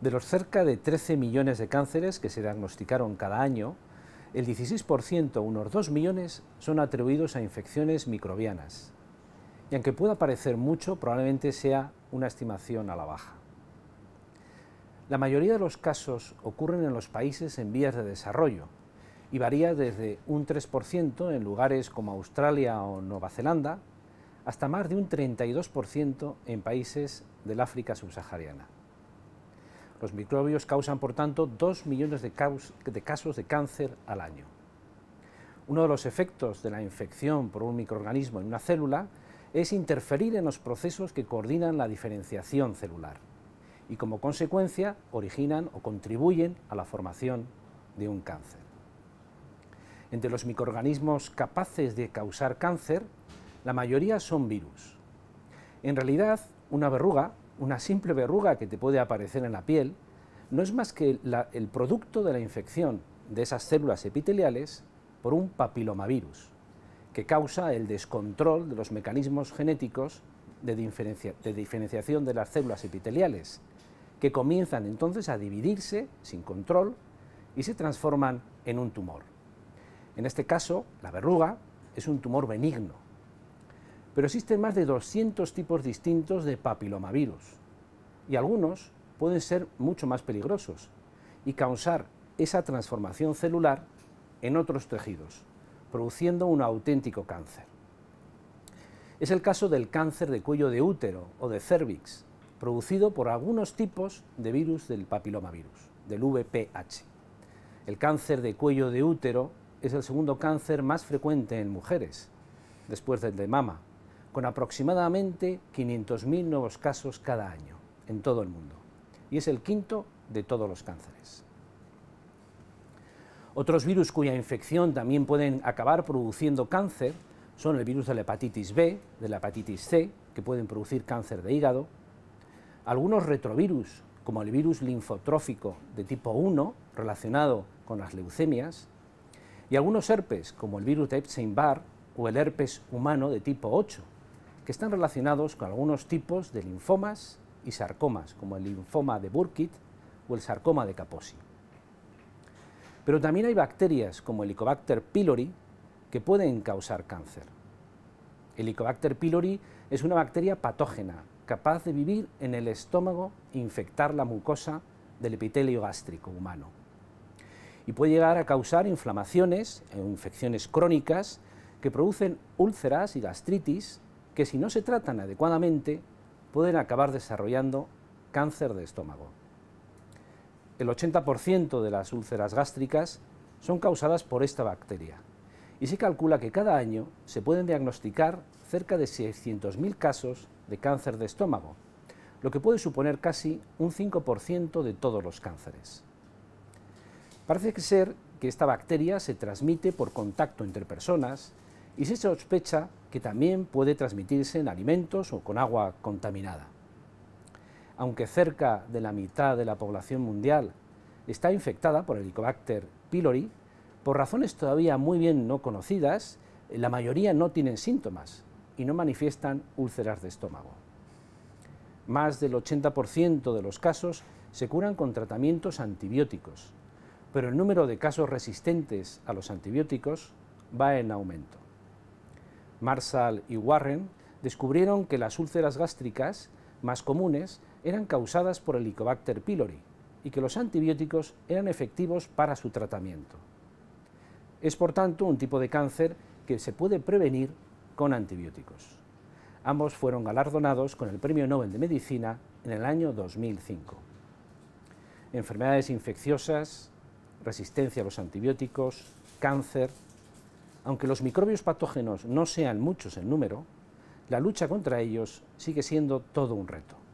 De los cerca de 13 millones de cánceres que se diagnosticaron cada año, el 16%, unos 2 millones, son atribuidos a infecciones microbianas. Y aunque pueda parecer mucho, probablemente sea una estimación a la baja. La mayoría de los casos ocurren en los países en vías de desarrollo y varía desde un 3% en lugares como Australia o Nueva Zelanda hasta más de un 32% en países del África subsahariana. Los microbios causan, por tanto, 2 millones de casos de cáncer al año. Uno de los efectos de la infección por un microorganismo en una célula es interferir en los procesos que coordinan la diferenciación celular y como consecuencia originan o contribuyen a la formación de un cáncer. Entre los microorganismos capaces de causar cáncer, la mayoría son virus. En realidad, una verruga una simple verruga que te puede aparecer en la piel, no es más que el producto de la infección de esas células epiteliales por un papilomavirus, que causa el descontrol de los mecanismos genéticos de diferenciación de las células epiteliales, que comienzan entonces a dividirse sin control y se transforman en un tumor. En este caso, la verruga es un tumor benigno, pero existen más de 200 tipos distintos de papilomavirus y algunos pueden ser mucho más peligrosos y causar esa transformación celular en otros tejidos, produciendo un auténtico cáncer. Es el caso del cáncer de cuello de útero o de cervix, producido por algunos tipos de virus del papilomavirus, del VPH. El cáncer de cuello de útero es el segundo cáncer más frecuente en mujeres, después del de mama, con aproximadamente 500.000 nuevos casos cada año en todo el mundo, y es el quinto de todos los cánceres. Otros virus cuya infección también pueden acabar produciendo cáncer son el virus de la hepatitis B, de la hepatitis C, que pueden producir cáncer de hígado, algunos retrovirus, como el virus linfotrófico de tipo 1, relacionado con las leucemias, y algunos herpes, como el virus de Epstein-Barr o el herpes humano de tipo 8, que están relacionados con algunos tipos de linfomas y sarcomas, como el linfoma de Burkitt o el sarcoma de Kaposi. Pero también hay bacterias como el Helicobacter pylori que pueden causar cáncer. El Helicobacter pylori es una bacteria patógena capaz de vivir en el estómago e infectar la mucosa del epitelio gástrico humano. Y puede llegar a causar inflamaciones e infecciones crónicas que producen úlceras y gastritis que si no se tratan adecuadamente pueden acabar desarrollando cáncer de estómago. El 80% de las úlceras gástricas son causadas por esta bacteria y se calcula que cada año se pueden diagnosticar cerca de 600.000 casos de cáncer de estómago, lo que puede suponer casi un 5% de todos los cánceres. Parece ser que esta bacteria se transmite por contacto entre personas y se sospecha que también puede transmitirse en alimentos o con agua contaminada. Aunque cerca de la mitad de la población mundial está infectada por Helicobacter pylori, por razones todavía muy bien no conocidas, la mayoría no tienen síntomas y no manifiestan úlceras de estómago. Más del 80% de los casos se curan con tratamientos antibióticos, pero el número de casos resistentes a los antibióticos va en aumento. Marshall y Warren descubrieron que las úlceras gástricas más comunes eran causadas por el Helicobacter pylori y que los antibióticos eran efectivos para su tratamiento. Es por tanto un tipo de cáncer que se puede prevenir con antibióticos. Ambos fueron galardonados con el Premio Nobel de Medicina en el año 2005. Enfermedades infecciosas, resistencia a los antibióticos, cáncer, aunque los microbios patógenos no sean muchos en número, la lucha contra ellos sigue siendo todo un reto.